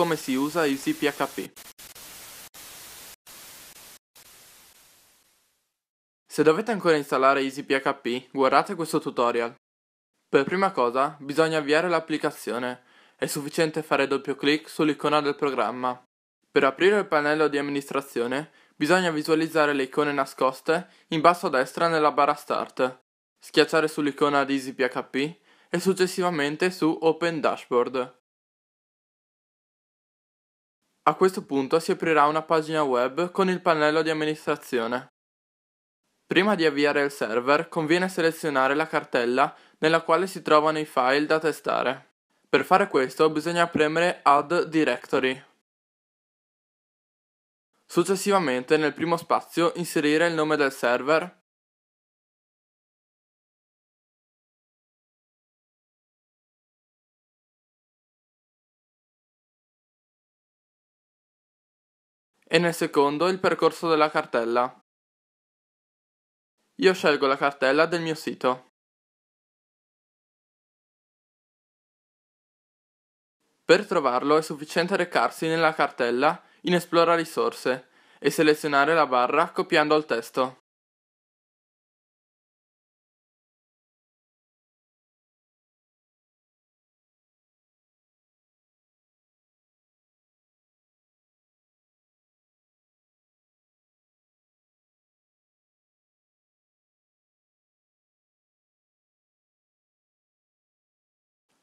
come si usa il CPHP. Se dovete ancora installare EasyPHP, guardate questo tutorial. Per prima cosa, bisogna avviare l'applicazione. È sufficiente fare doppio clic sull'icona del programma. Per aprire il pannello di amministrazione, bisogna visualizzare le icone nascoste in basso a destra nella barra Start, schiacciare sull'icona di EasyPHP e successivamente su Open Dashboard. A questo punto si aprirà una pagina web con il pannello di amministrazione. Prima di avviare il server conviene selezionare la cartella nella quale si trovano i file da testare. Per fare questo bisogna premere Add Directory. Successivamente nel primo spazio inserire il nome del server e nel secondo il percorso della cartella. Io scelgo la cartella del mio sito. Per trovarlo è sufficiente recarsi nella cartella in Esplora risorse e selezionare la barra copiando il testo.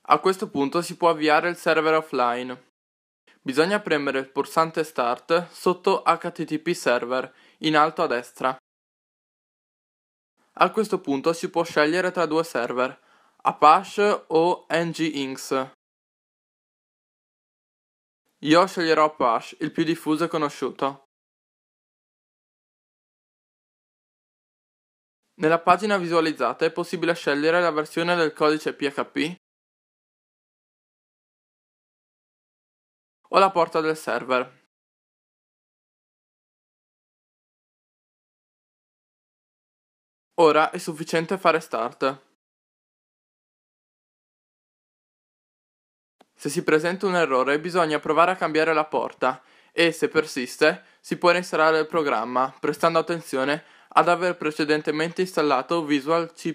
A questo punto si può avviare il server offline. Bisogna premere il pulsante Start sotto HTTP Server, in alto a destra. A questo punto si può scegliere tra due server, Apache o nginx. Io sceglierò Apache, il più diffuso e conosciuto. Nella pagina visualizzata è possibile scegliere la versione del codice PHP o la porta del server. Ora è sufficiente fare Start. Se si presenta un errore bisogna provare a cambiare la porta e, se persiste, si può reinstallare il programma, prestando attenzione ad aver precedentemente installato Visual C++.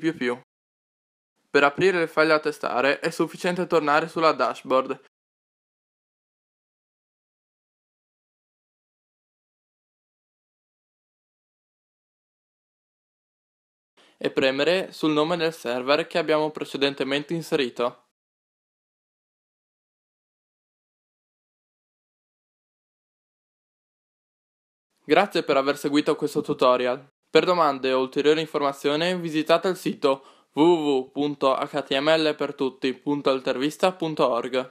Per aprire il file da testare è sufficiente tornare sulla dashboard e premere sul nome del server che abbiamo precedentemente inserito. Grazie per aver seguito questo tutorial. Per domande o ulteriori informazioni visitate il sito www.htmlpertutti.altervista.org